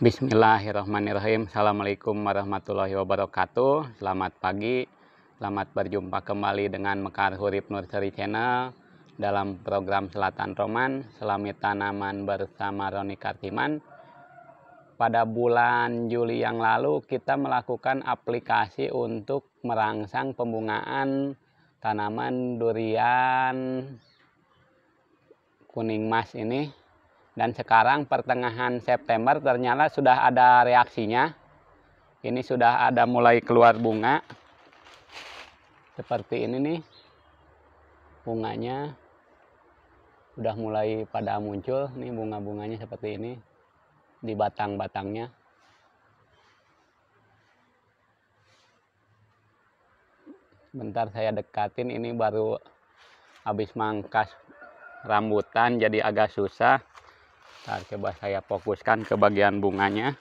Bismillahirrahmanirrahim. Assalamualaikum warahmatullahi wabarakatuh. Selamat pagi. Selamat berjumpa kembali dengan Mekar Hurip Nursery Channel dalam program Selatan Roman, Selami Tanaman bersama Roni Kartiman. Pada bulan Juli yang lalu kita melakukan aplikasi untuk merangsang pembungaan tanaman durian kuning emas ini dan sekarang pertengahan September ternyata sudah ada reaksinya ini sudah ada mulai keluar bunga seperti ini nih bunganya Sudah mulai pada muncul Ini bunga-bunganya seperti ini di batang-batangnya bentar saya dekatin ini baru habis mangkas rambutan jadi agak susah Ntar coba saya fokuskan ke bagian bunganya.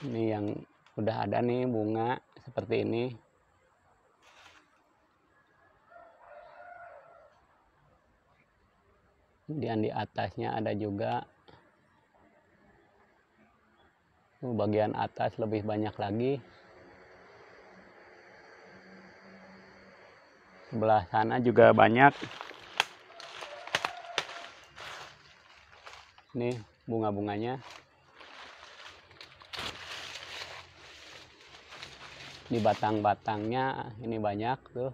Ini yang udah ada nih bunga seperti ini. Kemudian di atasnya ada juga bagian atas lebih banyak lagi sebelah sana juga banyak ini bunga-bunganya di batang-batangnya ini banyak tuh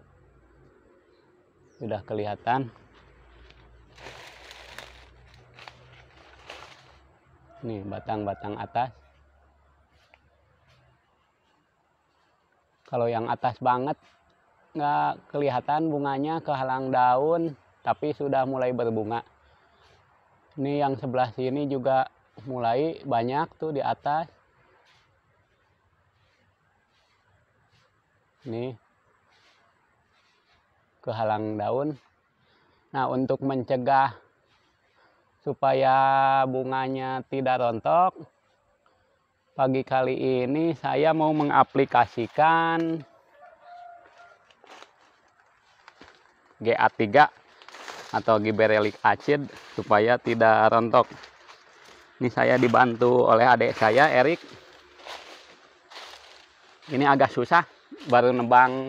sudah kelihatan nih batang-batang atas kalau yang atas banget nggak kelihatan bunganya kehalang daun tapi sudah mulai berbunga ini yang sebelah sini juga mulai banyak tuh di atas Ini kehalang daun nah untuk mencegah supaya bunganya tidak rontok pagi kali ini saya mau mengaplikasikan GA3 atau giberelic acid supaya tidak rontok. Ini saya dibantu oleh adik saya Erik. Ini agak susah baru nebang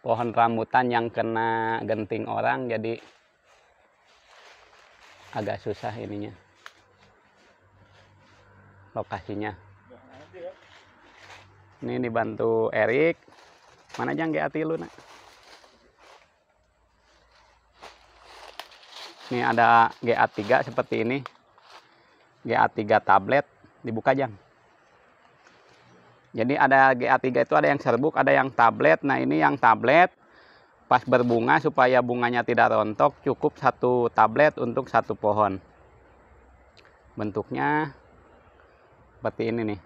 pohon rambutan yang kena genting orang jadi agak susah ininya lokasinya ini dibantu Erik mana jang ati lu nak ini ada GA3 seperti ini GA3 tablet dibuka aja. jadi ada GA3 itu ada yang serbuk ada yang tablet nah ini yang tablet pas berbunga supaya bunganya tidak rontok cukup satu tablet untuk satu pohon bentuknya seperti ini nih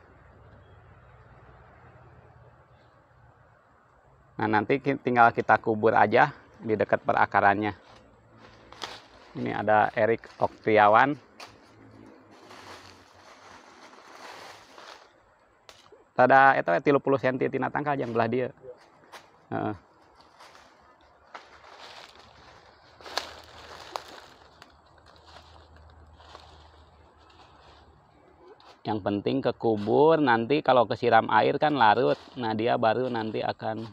nah nanti tinggal kita kubur aja di dekat perakarannya ini ada Erik Oktiawan. Tada itu tilu puluh senti tina tangkal yang belah dia. Uh. Yang penting ke kubur nanti kalau kesiram air kan larut. Nah dia baru nanti akan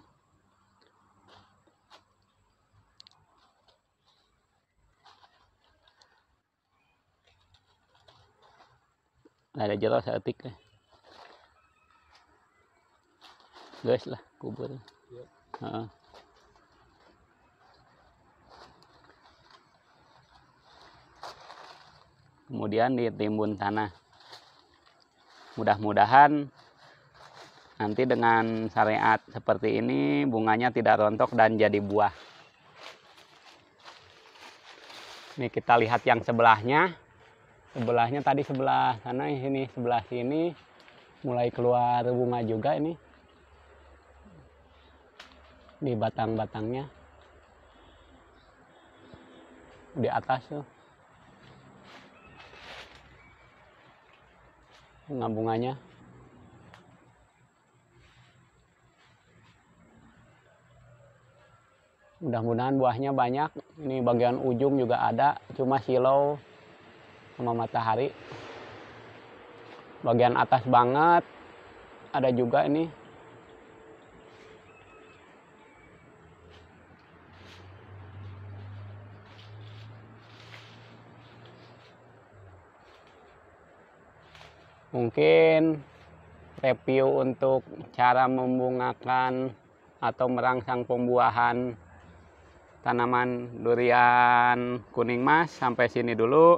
ada jelas etik ya. guys lah kubur ya. uh. kemudian ditimbun tanah mudah-mudahan nanti dengan syariat seperti ini bunganya tidak rontok dan jadi buah ini kita lihat yang sebelahnya sebelahnya tadi sebelah sana ini sebelah sini mulai keluar bunga juga ini di batang-batangnya di atas tuh bunga bunganya mudah-mudahan buahnya banyak ini bagian ujung juga ada cuma silau sama matahari bagian atas banget ada juga ini mungkin review untuk cara membungakan atau merangsang pembuahan tanaman durian kuning mas sampai sini dulu